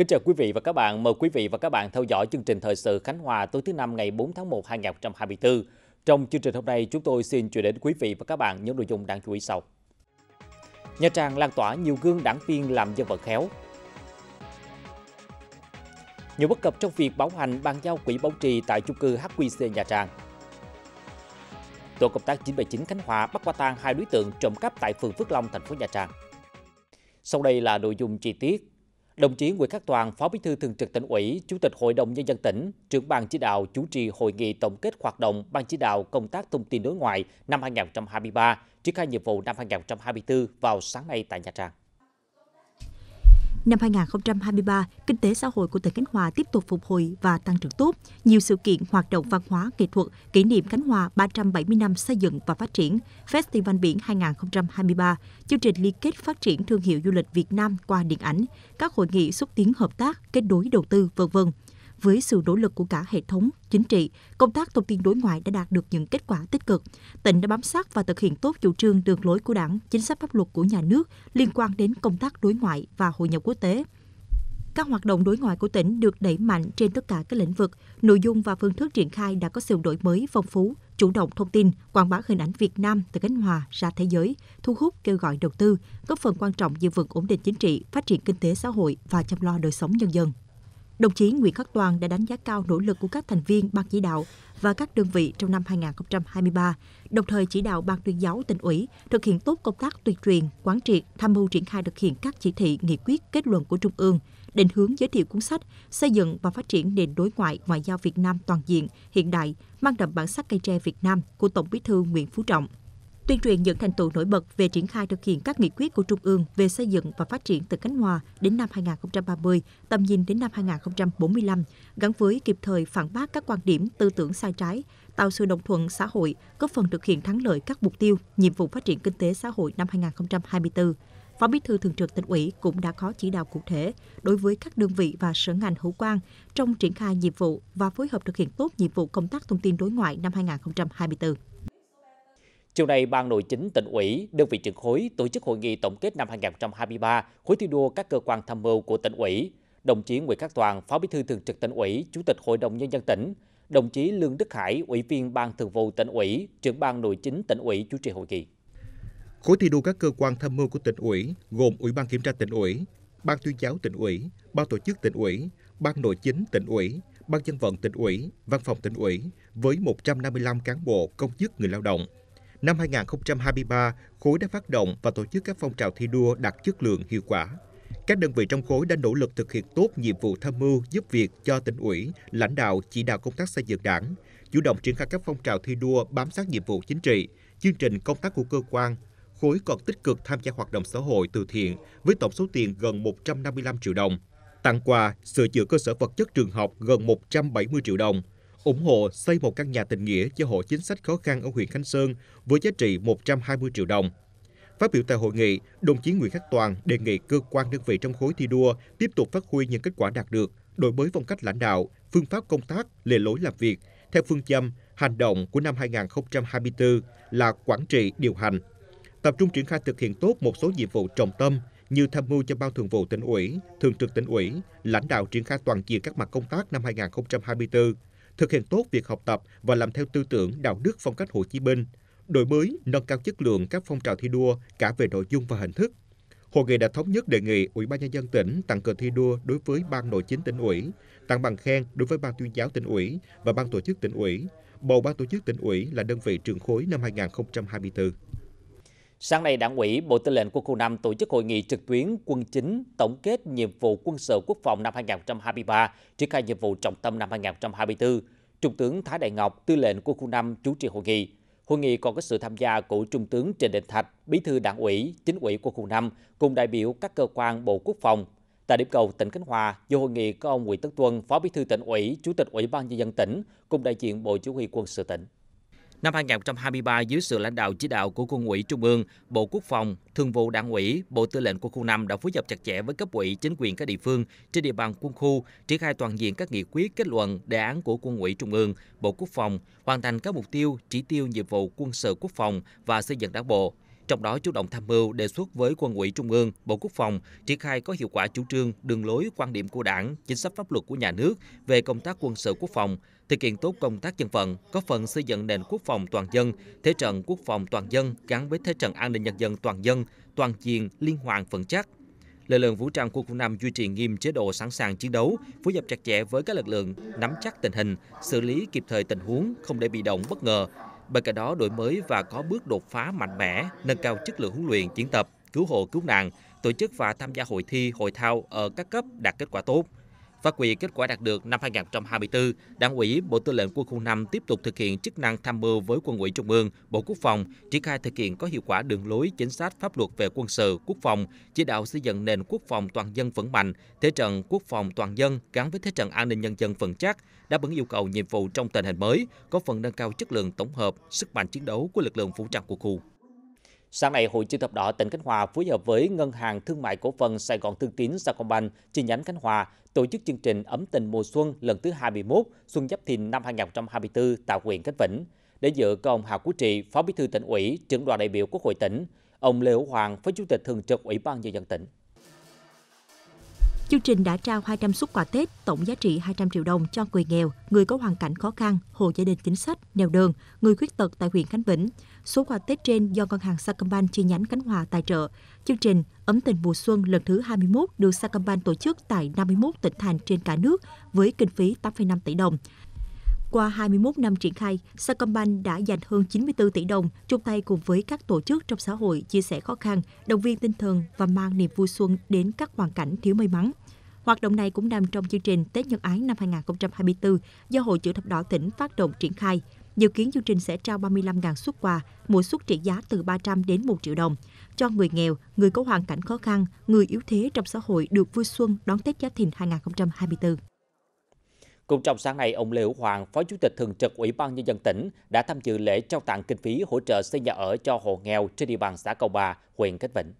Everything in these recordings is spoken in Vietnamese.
Kính chào quý vị và các bạn. Mời quý vị và các bạn theo dõi chương trình Thời sự Khánh Hòa tối thứ năm ngày 4 tháng 1 2024. Trong chương trình hôm nay, chúng tôi xin chuyển đến quý vị và các bạn những nội dung đáng chú ý sau. Nha Trang lan tỏa nhiều gương đảng viên làm dân vật khéo. Nhiều bất cập trong việc bảo hành bàn giao quỹ bảo trì tại chung cư HQC Nha Trang. Tổ công tác 979 Khánh Hòa bắt quả tang hai đối tượng trộm cắp tại phường Phước Long, thành phố Nha Trang. Sau đây là nội dung chi tiết Đồng chí Nguyễn Khắc Toàn, Phó Bí thư Thường trực tỉnh ủy, Chủ tịch Hội đồng Nhân dân tỉnh, trưởng ban chỉ đạo chủ trì hội nghị tổng kết hoạt động ban chỉ đạo công tác thông tin đối ngoại năm 2023, triển khai nhiệm vụ năm 2024 vào sáng nay tại Nha Trang. Năm 2023, kinh tế xã hội của tỉnh Khánh Hòa tiếp tục phục hồi và tăng trưởng tốt. Nhiều sự kiện hoạt động văn hóa, nghệ thuật kỷ niệm Khánh Hòa 370 năm xây dựng và phát triển, Festival biển 2023, chương trình liên kết phát triển thương hiệu du lịch Việt Nam qua điện ảnh, các hội nghị xúc tiến hợp tác, kết nối đầu tư, vân vân với sự nỗ lực của cả hệ thống chính trị, công tác thông tin đối ngoại đã đạt được những kết quả tích cực. Tỉnh đã bám sát và thực hiện tốt chủ trương đường lối của Đảng, chính sách pháp luật của nhà nước liên quan đến công tác đối ngoại và hội nhập quốc tế. Các hoạt động đối ngoại của tỉnh được đẩy mạnh trên tất cả các lĩnh vực, nội dung và phương thức triển khai đã có sự đổi mới phong phú, chủ động thông tin, quảng bá hình ảnh Việt Nam từ cánh hòa ra thế giới, thu hút kêu gọi đầu tư, góp phần quan trọng giữ vững ổn định chính trị, phát triển kinh tế xã hội và chăm lo đời sống nhân dân. Đồng chí Nguyễn Khắc Toàn đã đánh giá cao nỗ lực của các thành viên ban chỉ đạo và các đơn vị trong năm 2023, đồng thời chỉ đạo ban tuyên giáo tỉnh ủy thực hiện tốt công tác tuyên truyền, quán triệt, tham mưu triển khai thực hiện các chỉ thị, nghị quyết, kết luận của Trung ương, định hướng giới thiệu cuốn sách xây dựng và phát triển nền đối ngoại ngoại giao Việt Nam toàn diện, hiện đại, mang đậm bản sắc cây tre Việt Nam của Tổng Bí thư Nguyễn Phú Trọng tuyên truyền những thành tựu nổi bật về triển khai thực hiện các nghị quyết của Trung ương về xây dựng và phát triển tỉnh Khánh Hòa đến năm 2030, tầm nhìn đến năm 2045, gắn với kịp thời phản bác các quan điểm tư tưởng sai trái, tạo sự đồng thuận xã hội, góp phần thực hiện thắng lợi các mục tiêu, nhiệm vụ phát triển kinh tế xã hội năm 2024. Phó Bí thư Thường trực Tỉnh ủy cũng đã có chỉ đạo cụ thể đối với các đơn vị và sở ngành hữu quan trong triển khai nhiệm vụ và phối hợp thực hiện tốt nhiệm vụ công tác thông tin đối ngoại năm 2024. Chiều nay, Ban Nội chính tỉnh ủy, đơn vị trực khối tổ chức hội nghị tổng kết năm 2023, khối thi đua các cơ quan tham mưu của tỉnh ủy. Đồng chí Nguyễn Khắc Toàn, Phó Bí thư Thường trực tỉnh ủy, Chủ tịch Hội đồng Nhân dân tỉnh, đồng chí Lương Đức Hải, Ủy viên Ban Thường vụ tỉnh ủy, trưởng Ban Nội chính tỉnh ủy chủ trì hội nghị. Khối thi đua các cơ quan tham mưu của tỉnh ủy gồm Ủy ban Kiểm tra tỉnh ủy, Ban tuyên giáo tỉnh ủy, Ban tổ chức tỉnh ủy, Ban nội chính tỉnh ủy, Ban dân vận tỉnh ủy, Văn phòng tỉnh ủy với 155 cán bộ công chức người lao động, năm 2023, khối đã phát động và tổ chức các phong trào thi đua đạt chất lượng hiệu quả. Các đơn vị trong khối đã nỗ lực thực hiện tốt nhiệm vụ tham mưu giúp việc cho tỉnh ủy, lãnh đạo chỉ đạo công tác xây dựng đảng, chủ động triển khai các phong trào thi đua bám sát nhiệm vụ chính trị, chương trình công tác của cơ quan. Khối còn tích cực tham gia hoạt động xã hội từ thiện với tổng số tiền gần 155 triệu đồng, tặng quà, sửa chữa cơ sở vật chất trường học gần 170 triệu đồng, ủng hộ xây một căn nhà tình nghĩa cho hộ chính sách khó khăn ở huyện Khánh Sơn với giá trị 120 triệu đồng. Phát biểu tại hội nghị, đồng chí Nguyễn Khắc Toàn đề nghị cơ quan đơn vị trong khối thi đua tiếp tục phát huy những kết quả đạt được, đổi mới phong cách lãnh đạo, phương pháp công tác, lề lối làm việc theo phương châm hành động của năm 2024 là quản trị điều hành. Tập trung triển khai thực hiện tốt một số nhiệm vụ trọng tâm như tham mưu cho Ban Thường vụ tỉnh ủy, Thường trực tỉnh ủy, lãnh đạo triển khai toàn diện các mặt công tác năm 2024, thực hiện tốt việc học tập và làm theo tư tưởng đạo đức phong cách Hồ Chí Minh, đổi mới, nâng cao chất lượng các phong trào thi đua cả về nội dung và hình thức. Hội nghị đã thống nhất đề nghị Ủy ban nhân dân tỉnh tặng cờ thi đua đối với ban nội chính tỉnh ủy, tặng bằng khen đối với ban tuyên giáo tỉnh ủy và ban tổ chức tỉnh ủy, bầu ban tổ chức tỉnh ủy là đơn vị trường khối năm 2024. Sáng nay, Đảng ủy Bộ Tư lệnh Quân khu 5 tổ chức hội nghị trực tuyến quân chính tổng kết nhiệm vụ quân sự quốc phòng năm 2023, triển khai nhiệm vụ trọng tâm năm 2024. Trung tướng Thái Đại Ngọc, tư lệnh quân khu 5 chủ trì hội nghị. Hội nghị còn có sự tham gia của Trung tướng Trần Đình Thạch, Bí thư Đảng ủy, Chính ủy quân khu 5 cùng đại biểu các cơ quan Bộ Quốc phòng. Tại điểm cầu tỉnh Khánh Hòa, do hội nghị có ông Nguyễn Tấn Tuân, Phó Bí thư tỉnh ủy, Chủ tịch Ủy ban nhân dân tỉnh cùng đại diện Bộ Chỉ huy quân sự tỉnh. Năm 2023, dưới sự lãnh đạo chỉ đạo của Quân ủy Trung ương, Bộ Quốc phòng, Thường vụ Đảng ủy, Bộ Tư lệnh Quân khu 5 đã phối hợp chặt chẽ với cấp ủy, chính quyền các địa phương trên địa bàn quân khu, triển khai toàn diện các nghị quyết, kết luận, đề án của Quân ủy Trung ương, Bộ Quốc phòng, hoàn thành các mục tiêu, chỉ tiêu nhiệm vụ quân sự quốc phòng và xây dựng Đảng bộ trong đó chủ động tham mưu đề xuất với quân ủy trung ương bộ quốc phòng triển khai có hiệu quả chủ trương đường lối quan điểm của đảng chính sách pháp luật của nhà nước về công tác quân sự quốc phòng thực hiện tốt công tác dân vận, có phần xây dựng nền quốc phòng toàn dân, thế trận quốc phòng toàn dân gắn với thế trận an ninh nhân dân toàn dân, toàn diện, liên hoàn vững chắc. Lực lượng vũ trang quân khu 5 duy trì nghiêm chế độ sẵn sàng chiến đấu, phối hợp chặt chẽ với các lực lượng, nắm chắc tình hình, xử lý kịp thời tình huống, không để bị động bất ngờ. Bên cạnh đó đổi mới và có bước đột phá mạnh mẽ, nâng cao chất lượng huấn luyện, diễn tập, cứu hộ, cứu nạn, tổ chức và tham gia hội thi, hội thao ở các cấp đạt kết quả tốt. Phát huy kết quả đạt được năm 2024, Đảng ủy Bộ Tư lệnh Quân khu 5 tiếp tục thực hiện chức năng tham mưu với Quân ủy Trung ương, Bộ Quốc phòng triển khai thực hiện có hiệu quả đường lối chính sách pháp luật về quân sự, quốc phòng, chỉ đạo xây dựng nền quốc phòng toàn dân vững mạnh, thế trận quốc phòng toàn dân gắn với thế trận an ninh nhân dân vững chắc, đáp ứng yêu cầu nhiệm vụ trong tình hình mới, có phần nâng cao chất lượng tổng hợp, sức mạnh chiến đấu của lực lượng vũ trang quân khu. Sáng nay, Hội Chữ thập đỏ tỉnh Khánh Hòa phối hợp với Ngân hàng Thương mại Cổ phần Sài Gòn Thương Tín Sacombank chi nhánh Khánh Hòa tổ chức chương trình ấm tình mùa xuân lần thứ 21 Xuân Giáp Thìn năm 2024 tại huyện Khánh Vĩnh. Để dự có ông Hà Quốc Trị, Phó Bí thư tỉnh ủy, trưởng đoàn đại biểu Quốc hội tỉnh, ông Lê Hữu Hoàng, Phó Chủ tịch Thường trực Ủy ban Nhân dân tỉnh. Chương trình đã trao 200 xuất quà Tết, tổng giá trị 200 triệu đồng cho người nghèo, người có hoàn cảnh khó khăn, hộ gia đình chính sách, nghèo đường, người khuyết tật tại huyện Khánh Vĩnh. Số quà Tết trên do ngân hàng Sacombank chi nhánh Khánh Hòa tài trợ. Chương trình Ấm tình mùa xuân lần thứ 21 được Sacombank tổ chức tại 51 tỉnh thành trên cả nước với kinh phí 8,5 tỷ đồng. Qua 21 năm triển khai, Sacombank đã dành hơn 94 tỷ đồng chung tay cùng với các tổ chức trong xã hội chia sẻ khó khăn, động viên tinh thần và mang niềm vui xuân đến các hoàn cảnh thiếu may mắn. Hoạt động này cũng nằm trong chương trình Tết Nhân Ái năm 2024 do Hội Chữ Thập Đỏ tỉnh phát động triển khai. Dự kiến chương trình sẽ trao 35.000 xuất quà, mỗi suất trị giá từ 300 đến 1 triệu đồng cho người nghèo, người có hoàn cảnh khó khăn, người yếu thế trong xã hội được vui xuân đón Tết Giáp Thìn 2024 cùng trong sáng nay, ông Lê Hữu Hoàng, Phó Chủ tịch Thường trực Ủy ban Nhân dân tỉnh đã tham dự lễ trao tặng kinh phí hỗ trợ xây nhà ở cho hộ nghèo trên địa bàn xã Cầu Bà, huyện Khánh Vĩnh.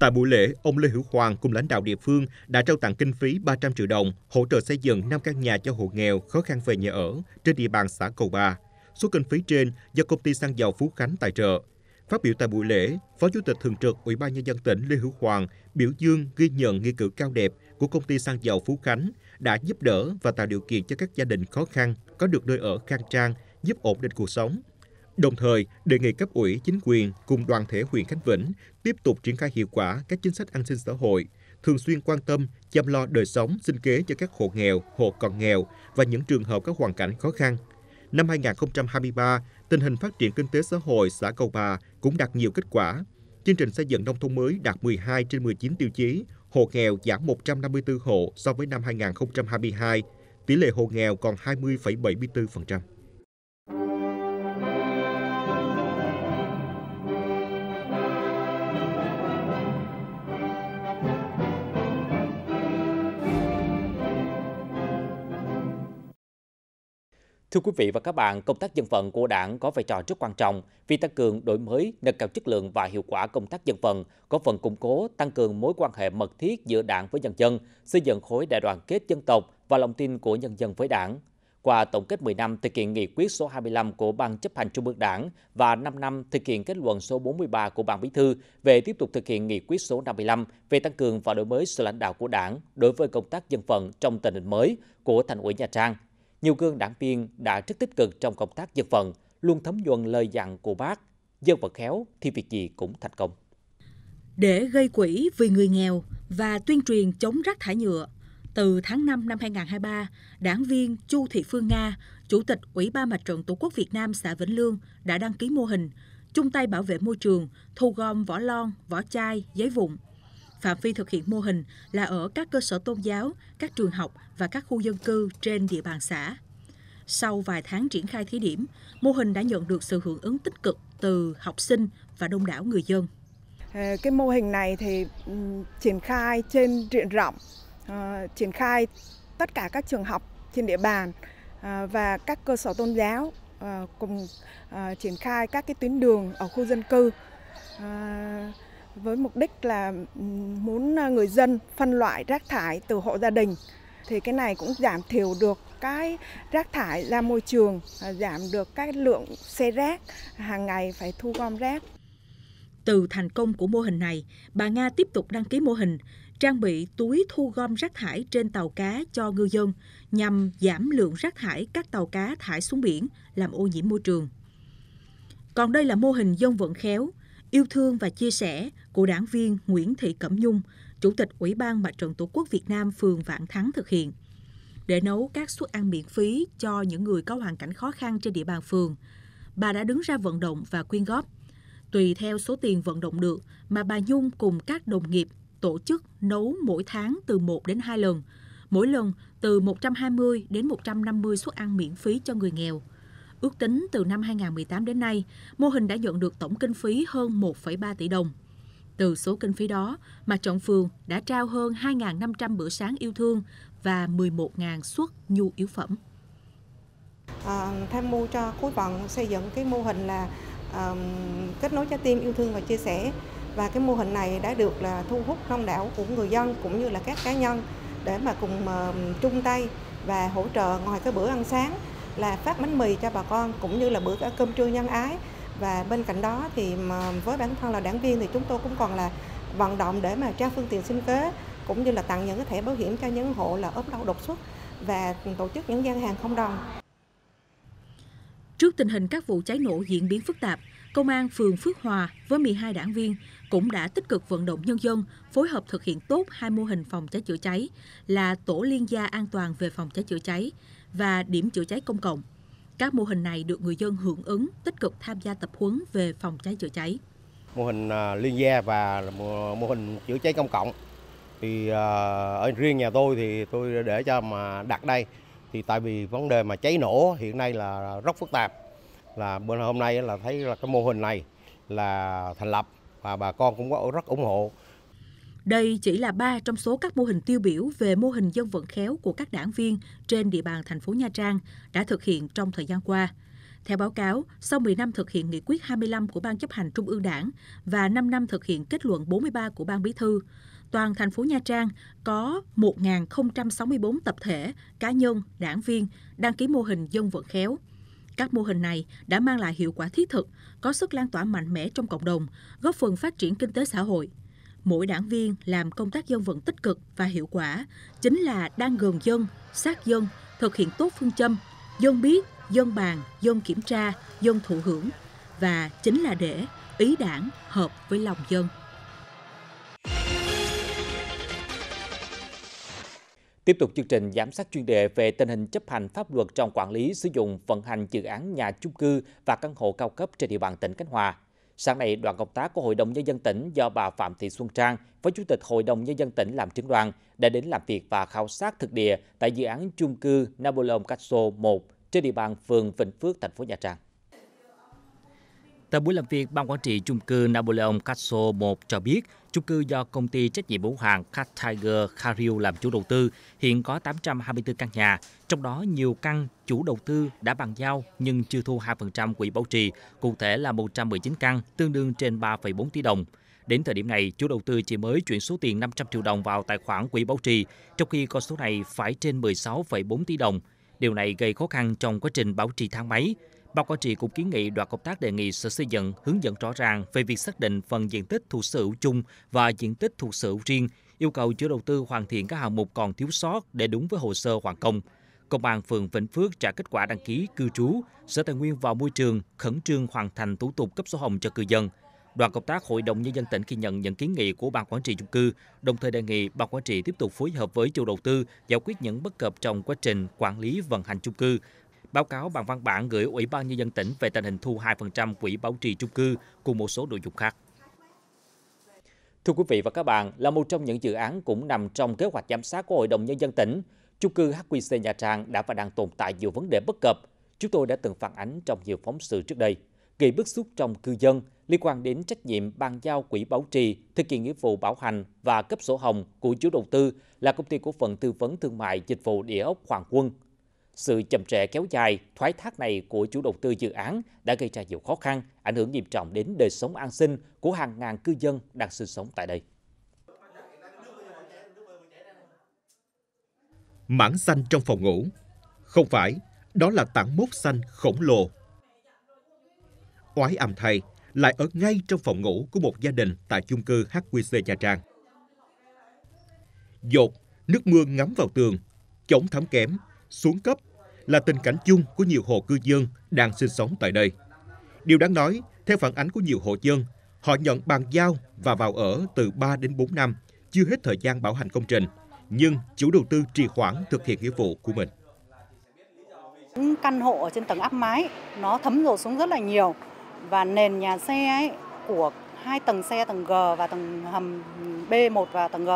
Tại buổi lễ, ông Lê Hữu Hoàng cùng lãnh đạo địa phương đã trao tặng kinh phí 300 triệu đồng hỗ trợ xây dựng 5 căn nhà cho hộ nghèo khó khăn về nhà ở trên địa bàn xã Cầu Bà. Số kinh phí trên do công ty xăng dầu Phú Khánh tài trợ. Phát biểu tại buổi lễ, Phó Chủ tịch Thường trực Ủy ban Nhân dân tỉnh Lê Hữu Hoàng biểu dương ghi nhận nghi cử cao đẹp của công ty xăng dầu Phú Khánh – đã giúp đỡ và tạo điều kiện cho các gia đình khó khăn có được nơi ở khang trang, giúp ổn định cuộc sống. Đồng thời, đề nghị cấp ủy, chính quyền cùng đoàn thể huyện Khánh Vĩnh tiếp tục triển khai hiệu quả các chính sách an sinh xã hội, thường xuyên quan tâm, chăm lo đời sống, sinh kế cho các hộ nghèo, hộ còn nghèo và những trường hợp có hoàn cảnh khó khăn. Năm 2023, tình hình phát triển kinh tế xã hội xã Cầu Bà cũng đạt nhiều kết quả. Chương trình xây dựng nông thôn mới đạt 12 trên 19 tiêu chí, hộ nghèo giảm 154 hộ so với năm 2022, tỷ lệ hộ nghèo còn 20,74%. Thưa quý vị và các bạn, công tác dân vận của đảng có vai trò rất quan trọng vì tăng cường đổi mới, nâng cao chất lượng và hiệu quả công tác dân vận, có phần củng cố, tăng cường mối quan hệ mật thiết giữa đảng với nhân dân, xây dựng khối đại đoàn kết dân tộc và lòng tin của nhân dân với đảng. Qua tổng kết 10 năm thực hiện nghị quyết số 25 của Ban chấp hành Trung ương Đảng và 5 năm thực hiện kết luận số 43 của Ban Bí thư về tiếp tục thực hiện nghị quyết số 55 về tăng cường và đổi mới sự lãnh đạo của Đảng đối với công tác dân vận trong tình hình mới của Thành ủy Nha Trang – nhiều gương đảng viên đã rất tích cực trong công tác dân vận, luôn thấm nhuần lời dặn của bác, dân vận khéo thì việc gì cũng thành công. Để gây quỹ vì người nghèo và tuyên truyền chống rác thải nhựa, từ tháng 5 năm 2023, đảng viên Chu Thị Phương Nga, Chủ tịch Ủy ban Mặt trận Tổ quốc Việt Nam xã Vĩnh Lương đã đăng ký mô hình chung tay bảo vệ môi trường, thu gom vỏ lon, vỏ chai, giấy vụn – Phạm vi thực hiện mô hình là ở các cơ sở tôn giáo, các trường học và các khu dân cư trên địa bàn xã. Sau vài tháng triển khai thí điểm, mô hình đã nhận được sự hưởng ứng tích cực từ học sinh và đông đảo người dân. Ờ, cái mô hình này thì ừ, triển khai trên diện rộng, ờ, triển khai tất cả các trường học trên địa bàn ờ, và các cơ sở tôn giáo cùng triển khai các cái tuyến đường ở khu dân cư với mục đích là ừ, muốn à, người dân phân loại rác thải từ hộ gia đình thì cái này cũng giảm thiểu được cái rác thải ra môi trường, à, giảm được cái lượng xe rác hàng ngày phải thu gom rác. Từ thành công của mô hình này, bà Nga tiếp tục đăng ký mô hình trang bị túi thu gom rác thải trên tàu cá cho ngư dân nhằm giảm lượng rác thải các tàu cá thải xuống biển làm ô nhiễm môi trường. Còn đây là mô hình dân vận khéo, yêu thương và chia sẻ của đảng viên Nguyễn Thị Cẩm Nhung, Chủ tịch Ủy ban Mặt trận Tổ quốc Việt Nam phường Vạn Thắng thực hiện. Để nấu các suất ăn miễn phí cho những người có hoàn cảnh khó khăn trên địa bàn phường, bà đã đứng ra vận động và quyên góp. Tùy theo số tiền vận động được mà bà Nhung cùng các đồng nghiệp tổ chức nấu mỗi tháng từ 1 đến 2 lần, mỗi lần từ 120 đến 150 suất ăn miễn phí cho người nghèo – Ước tính từ năm 2018 đến nay, mô hình đã nhận được tổng kinh phí hơn 1,3 tỷ đồng. Từ số kinh phí đó, mặt trận phường đã trao hơn 2.500 bữa sáng yêu thương và 11.000 suất nhu yếu phẩm. À, tham mưu cho khối vận xây dựng cái mô hình là à, kết nối trái tim yêu thương và chia sẻ và cái mô hình này đã được là thu hút đông đảo của người dân cũng như là các cá nhân để mà cùng uh, chung tay và hỗ trợ ngoài cái bữa ăn sáng là phát bánh mì cho bà con cũng như là bữa cơm trưa nhân ái và bên cạnh đó thì với bản thân là đảng viên thì chúng tôi cũng còn là vận động để mà trao phương tiện sinh kế cũng như là tặng những cái thẻ bảo hiểm cho những hộ là ốm đau đột xuất và tổ chức những gian hàng không đồng. Trước tình hình các vụ cháy nổ diễn biến phức tạp, Công an phường Phước Hòa với 12 đảng viên cũng đã tích cực vận động nhân dân phối hợp thực hiện tốt hai mô hình phòng cháy chữa cháy là tổ liên gia an toàn về phòng cháy chữa cháy và điểm chữa cháy công cộng. Các mô hình này được người dân hưởng ứng, tích cực tham gia tập huấn về phòng cháy chữa cháy. Mô hình à, liên gia và mô hình chữa cháy công cộng thì à, ở riêng nhà tôi thì tôi để cho mà đặt đây thì tại vì vấn đề mà cháy nổ hiện nay là rất phức tạp là bên hôm nay là thấy là cái mô hình này là thành lập và bà con cũng có rất ủng hộ đây chỉ là ba trong số các mô hình tiêu biểu về mô hình dân vận khéo của các đảng viên trên địa bàn thành phố Nha Trang đã thực hiện trong thời gian qua. Theo báo cáo, sau 10 năm thực hiện nghị quyết 25 của Ban chấp hành Trung ương Đảng và 5 năm thực hiện kết luận 43 của Ban Bí thư, toàn thành phố Nha Trang có 1.064 tập thể, cá nhân, đảng viên đăng ký mô hình dân vận khéo. Các mô hình này đã mang lại hiệu quả thiết thực, có sức lan tỏa mạnh mẽ trong cộng đồng, góp phần phát triển kinh tế xã hội – mỗi đảng viên làm công tác dân vận tích cực và hiệu quả chính là đang gần dân, sát dân, thực hiện tốt phương châm dân biết, dân bàn, dân kiểm tra, dân thụ hưởng và chính là để ý đảng hợp với lòng dân. Tiếp tục chương trình giám sát chuyên đề về tình hình chấp hành pháp luật trong quản lý sử dụng vận hành dự án nhà chung cư và căn hộ cao cấp trên địa bàn tỉnh Khánh Hòa Sáng nay, đoàn công tác của Hội đồng Nhân dân tỉnh do bà Phạm Thị Xuân Trang, Phó Chủ tịch Hội đồng Nhân dân tỉnh làm trưởng đoàn, đã đến làm việc và khảo sát thực địa tại dự án chung cư Napoleon Castle 1 trên địa bàn phường Vĩnh Phước, thành phố Nha Trang. Tại buổi làm việc, Ban Quản trị chung cư Napoleon Castle 1 cho biết, chung cư do công ty trách nhiệm hữu hạn Cat Tiger Cario làm chủ đầu tư, hiện có 824 căn nhà, trong đó nhiều căn chủ đầu tư đã bàn giao nhưng chưa thu 2% quỹ bảo trì, cụ thể là 119 căn, tương đương trên 3,4 tỷ đồng. Đến thời điểm này, chủ đầu tư chỉ mới chuyển số tiền 500 triệu đồng vào tài khoản quỹ bảo trì, trong khi con số này phải trên 16,4 tỷ đồng. Điều này gây khó khăn trong quá trình bảo trì thang máy. Ban quản trị cũng kiến nghị đoàn công tác đề nghị Sở Xây dựng hướng dẫn rõ ràng về việc xác định phần diện tích thuộc sở hữu chung và diện tích thuộc sở hữu riêng, yêu cầu chủ đầu tư hoàn thiện các hạng mục còn thiếu sót để đúng với hồ sơ hoàn công. Công an phường Vĩnh Phước trả kết quả đăng ký cư trú, Sở Tài nguyên và Môi trường khẩn trương hoàn thành thủ tục cấp sổ hồng cho cư dân. Đoàn công tác Hội đồng Nhân dân tỉnh khi nhận những kiến nghị của Ban Quản trị chung cư, đồng thời đề nghị Ban Quản trị tiếp tục phối hợp với chủ đầu tư giải quyết những bất cập trong quá trình quản lý vận hành chung cư Báo cáo bằng văn bản gửi Ủy ban Nhân dân tỉnh về tình hình thu 2% quỹ bảo trì chung cư cùng một số nội dung khác. Thưa quý vị và các bạn, là một trong những dự án cũng nằm trong kế hoạch giám sát của Hội đồng Nhân dân tỉnh, chung cư HQC nhà Trang đã và đang tồn tại nhiều vấn đề bất cập. Chúng tôi đã từng phản ánh trong nhiều phóng sự trước đây. Gây bức xúc trong cư dân liên quan đến trách nhiệm ban giao quỹ bảo trì, thực hiện nghĩa vụ bảo hành và cấp sổ hồng của chủ đầu tư là công ty cổ phần tư vấn thương mại dịch vụ địa ốc Hoàng Quân sự chậm trễ kéo dài, thoái thác này của chủ đầu tư dự án đã gây ra nhiều khó khăn, ảnh hưởng nghiêm trọng đến đời sống an sinh của hàng ngàn cư dân đang sinh sống tại đây. Mảng xanh trong phòng ngủ Không phải, đó là tảng mốt xanh khổng lồ. Oái âm thay, lại ở ngay trong phòng ngủ của một gia đình tại chung cư HQC Nha Trang. Dột, nước mưa ngắm vào tường, chống thấm kém xuống cấp là tình cảnh chung của nhiều hộ cư dân đang sinh sống tại đây. Điều đáng nói, theo phản ánh của nhiều hộ dân, họ nhận bàn giao và vào ở từ 3 đến 4 năm, chưa hết thời gian bảo hành công trình, nhưng chủ đầu tư trì hoãn thực hiện nghĩa vụ của mình. Căn hộ ở trên tầng áp mái nó thấm rột xuống rất là nhiều và nền nhà xe ấy của hai tầng xe tầng G và tầng hầm B1 và tầng G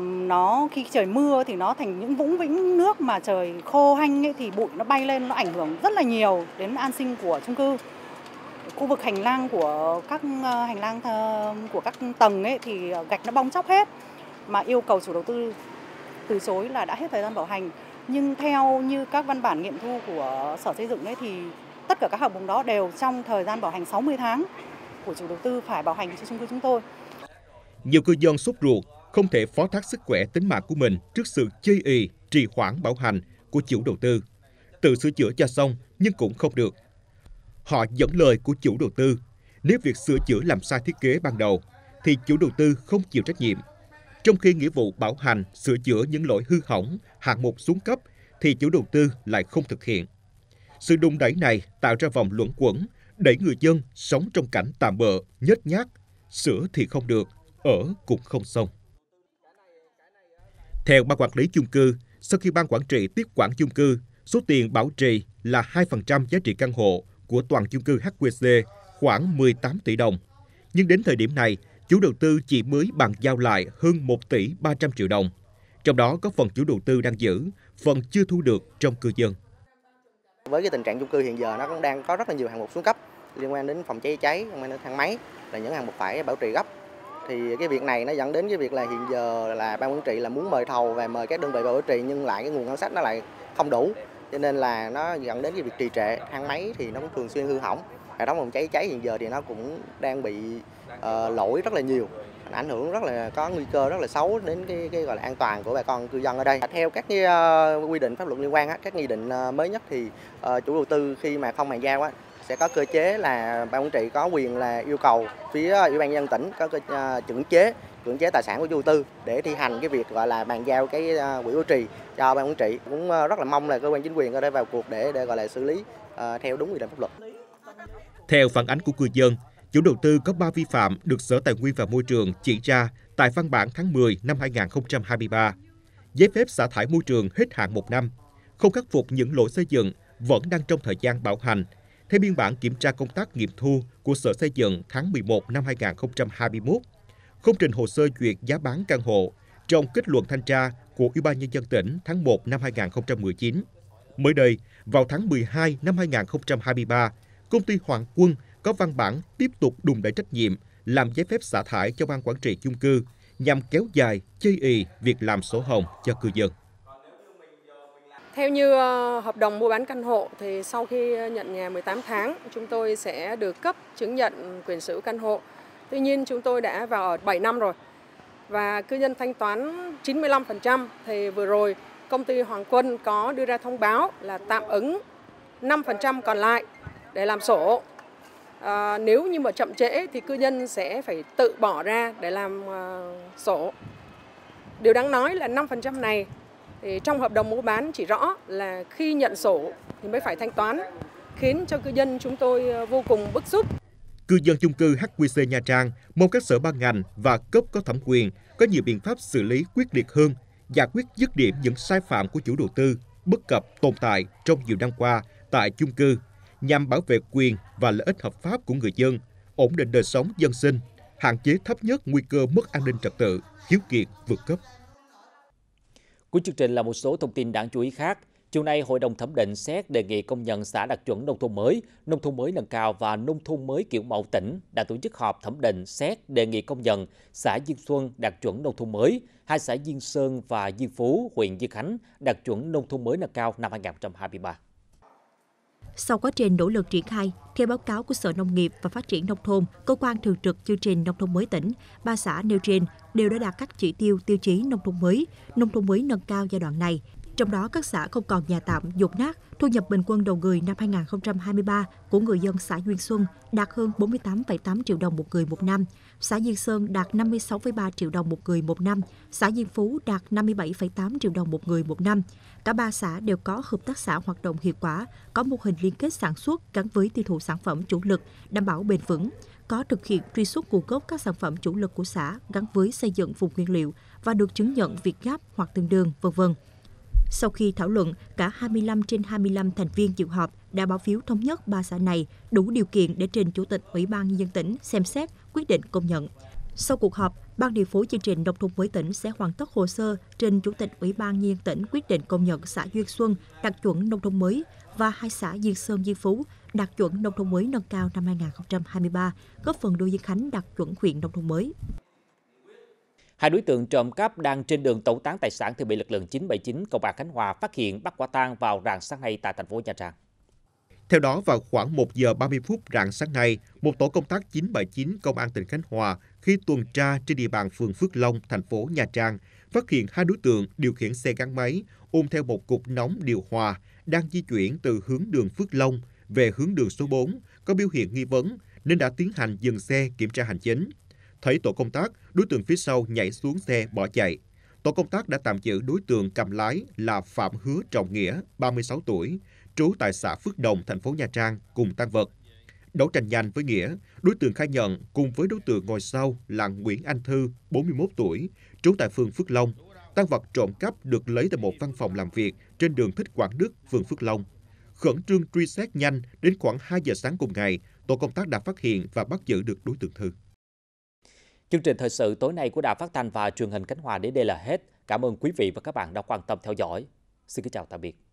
nó khi trời mưa thì nó thành những vũng vĩnh nước mà trời khô hanh ấy, thì bụi nó bay lên nó ảnh hưởng rất là nhiều đến an sinh của chung cư khu vực hành lang của các ờ, hành lang của các tầng ấy thì ờ, gạch nó bong chóc hết mà yêu cầu chủ đầu tư từ chối là đã hết thời gian bảo hành nhưng theo như các văn bản nghiệm thu của sở xây dựng ấy thì tất cả các hợp đồng đó đều trong thời gian bảo hành 60 tháng của chủ đầu tư phải bảo hành cho chung cư chúng tôi. Nhiều cư dân sốt ruột không thể phó thác sức khỏe tính mạng của mình trước sự chây ì, trì hoãn bảo hành của chủ đầu tư. Tự sửa chữa cho xong nhưng cũng không được. Họ dẫn lời của chủ đầu tư, nếu việc sửa chữa làm sai thiết kế ban đầu thì chủ đầu tư không chịu trách nhiệm. Trong khi nghĩa vụ bảo hành, sửa chữa những lỗi hư hỏng, hạng mục xuống cấp thì chủ đầu tư lại không thực hiện. Sự đùng đẩy này tạo ra vòng luẩn quẩn, đẩy người dân sống trong cảnh tạm bợ, nhếch nhác, sửa thì không được, ở cũng không xong. Theo ban quản lý chung cư, sau khi ban quản trị tiếp quản chung cư, số tiền bảo trì là 2% giá trị căn hộ của toàn chung cư HQC khoảng 18 tỷ đồng. Nhưng đến thời điểm này, chủ đầu tư chỉ mới bàn giao lại hơn 1 tỷ 300 triệu đồng. Trong đó có phần chủ đầu tư đang giữ, phần chưa thu được trong cư dân. Với cái tình trạng chung cư hiện giờ nó cũng đang có rất là nhiều hạng mục xuống cấp liên quan đến phòng cháy cháy, liên quan đến thang máy là những hạng mục phải bảo trì gấp thì cái việc này nó dẫn đến cái việc là hiện giờ là ban quản trị là muốn mời thầu và mời các đơn vị bảo trì nhưng lại cái nguồn ngân sách nó lại không đủ cho nên là nó dẫn đến cái việc trì trệ thang máy thì nó cũng thường xuyên hư hỏng hệ thống phòng cháy cháy hiện giờ thì nó cũng đang bị uh, lỗi rất là nhiều ảnh hưởng rất là có nguy cơ rất là xấu đến cái, cái gọi là an toàn của bà con cư dân ở đây. Theo các cái, uh, quy định pháp luật liên quan á, các nghị định uh, mới nhất thì uh, chủ đầu tư khi mà không bàn giao á sẽ có cơ chế là ban quản trị có quyền là yêu cầu phía ờ, ủy ban nhân tỉnh có cơ, ờ, chế cưỡng chế tài sản của chủ tư để thi hành cái việc gọi là bàn giao cái ờ, quỹ bảo trì cho ban quản trị cũng rất là mong là cơ quan chính quyền ở đây vào cuộc để để gọi là xử lý theo đúng quy định pháp luật. Theo phản ánh của cư dân, chủ đầu tư có 3 vi phạm được Sở Tài nguyên và Môi trường chỉ ra tại văn bản tháng 10 năm 2023. Giấy phép xả thải môi trường hết hạn một năm, không khắc phục những lỗi xây dựng vẫn đang trong thời gian bảo hành theo biên bản kiểm tra công tác nghiệm thu của Sở Xây dựng tháng 11 năm 2021, không trình hồ sơ duyệt giá bán căn hộ trong kết luận thanh tra của Ủy ban Nhân dân tỉnh tháng 1 năm 2019. Mới đây, vào tháng 12 năm 2023, công ty Hoàng Quân có văn bản tiếp tục đùn đẩy trách nhiệm làm giấy phép xả thải cho ban quản trị chung cư nhằm kéo dài chây ì việc làm sổ hồng cho cư dân. Theo như ờ, hợp đồng mua bán căn hộ thì sau khi nhận nhà 18 tháng, chúng tôi sẽ được cấp chứng nhận quyền sở hữu căn hộ. Tuy nhiên chúng tôi đã vào ở 7 năm rồi và cư dân thanh toán 95% thì vừa rồi công ty Hoàng Quân có đưa ra thông báo là tạm ứng 5% còn lại để làm sổ. À, nếu như mà chậm trễ thì cư dân sẽ phải tự bỏ ra để làm uh, sổ. Điều đáng nói là 5% này thì trong hợp đồng mua bán chỉ rõ là khi nhận sổ thì mới phải thanh toán, khiến cho cư dân chúng tôi ờ, vô cùng bức xúc. Cư dân chung cư HQC Nha Trang mong các sở ban ngành và cấp có thẩm quyền có nhiều biện pháp xử lý quyết liệt hơn, giải quyết dứt điểm những sai phạm của chủ đầu tư bất cập tồn tại trong nhiều năm qua tại chung cư nhằm bảo vệ quyền và lợi ích hợp pháp của người dân, ổn định đời sống dân sinh, hạn chế thấp nhất nguy cơ mất an ninh trật tự, khiếu kiện vượt cấp. Cuối chương trình là một số thông tin đáng chú ý khác. Chiều nay, Hội đồng thẩm định xét đề nghị công nhận xã đạt chuẩn nông thôn mới, nông thôn mới nâng cao và nông thôn mới kiểu mẫu tỉnh đã tổ chức họp thẩm định xét đề nghị công nhận xã Diên Xuân đạt chuẩn nông thôn mới, hai xã Diên Sơn và Diên Phú, huyện Diên Khánh đạt chuẩn nông thôn mới nâng cao năm 2023. Sau quá trình nỗ lực triển khai, theo báo cáo của Sở Nông nghiệp và Phát triển Nông thôn, Cơ quan Thường trực Chương trình Nông thôn mới tỉnh, ba xã nêu trên đều đã đạt các chỉ tiêu tiêu chí nông thôn mới, nông thôn mới nâng cao giai đoạn này. Trong đó, các xã không còn nhà tạm, dột nát, thu nhập bình quân đầu người năm 2023 của người dân xã Duyên Xuân đạt hơn 48,8 triệu đồng một người một năm, xã Diên Sơn đạt 56,3 triệu đồng một người một năm, xã Diên Phú đạt 57,8 triệu đồng một người một năm. Cả ba xã đều có hợp tác xã hoạt động hiệu quả, có mô hình liên kết sản xuất gắn với tiêu thụ sản phẩm chủ lực, đảm bảo bền vững, có thực hiện truy xuất nguồn gốc các sản phẩm chủ lực của xã gắn với xây dựng vùng nguyên liệu và được chứng nhận Việt Gáp hoặc tương đương, vân vân. Sau khi thảo luận, cả 25 trên 25 thành viên dự họp đã bỏ phiếu thống nhất ba xã này đủ điều kiện để trình Chủ tịch Ủy ban Nhân dân tỉnh xem xét quyết định công nhận. Sau cuộc họp, Ban điều phối chương trình đồng thuộc với tỉnh sẽ hoàn tất hồ sơ trình Chủ tịch Ủy ban Nhân dân tỉnh quyết định công nhận xã Duyên Xuân đạt chuẩn nông thôn mới và hai xã Diên Sơn Diên Phú đạt chuẩn nông thôn mới nâng cao năm 2023, góp phần đưa Diên Khánh đạt chuẩn huyện nông thôn mới. Hai đối tượng trộm cắp đang trên đường tẩu tán tài sản thì bị lực lượng 979 Công an Khánh Hòa phát hiện bắt quả tang vào rạng sáng nay tại thành phố Nha Trang. Theo đó, vào khoảng 1 giờ 30 phút rạng sáng nay, một tổ công tác 979 Công an tỉnh Khánh Hòa khi tuần tra trên địa bàn phường Phước Long, thành phố Nha Trang, phát hiện hai đối tượng điều khiển xe gắn máy ôm theo một cục nóng điều hòa đang di chuyển từ hướng đường Phước Long về hướng đường số 4 có biểu hiện nghi vấn nên đã tiến hành dừng xe kiểm tra hành chính. Thấy tổ công tác, đối tượng phía sau nhảy xuống xe bỏ chạy. Tổ công tác đã tạm giữ đối tượng cầm lái là Phạm Hứa Trọng Nghĩa, 36 tuổi, trú tại xã Phước Đồng, thành phố Nha Trang, cùng tăng vật. Đấu tranh nhanh với Nghĩa, đối tượng khai nhận cùng với đối tượng ngồi sau là Nguyễn Anh Thư, 41 tuổi, trú tại phường Phước Long. Tăng vật trộm cắp được lấy tại một văn phòng làm việc trên đường Thích Quảng Đức, phường Phước Long. Khẩn trương truy xét nhanh đến khoảng 2 giờ sáng cùng ngày, tổ công tác đã phát hiện và bắt giữ được đối tượng Thư. Chương trình thời sự tối nay của Đài Phát thanh và Truyền hình cánh Hòa đến đây là hết. Cảm ơn quý vị và các bạn đã quan tâm theo dõi. Xin kính chào tạm biệt.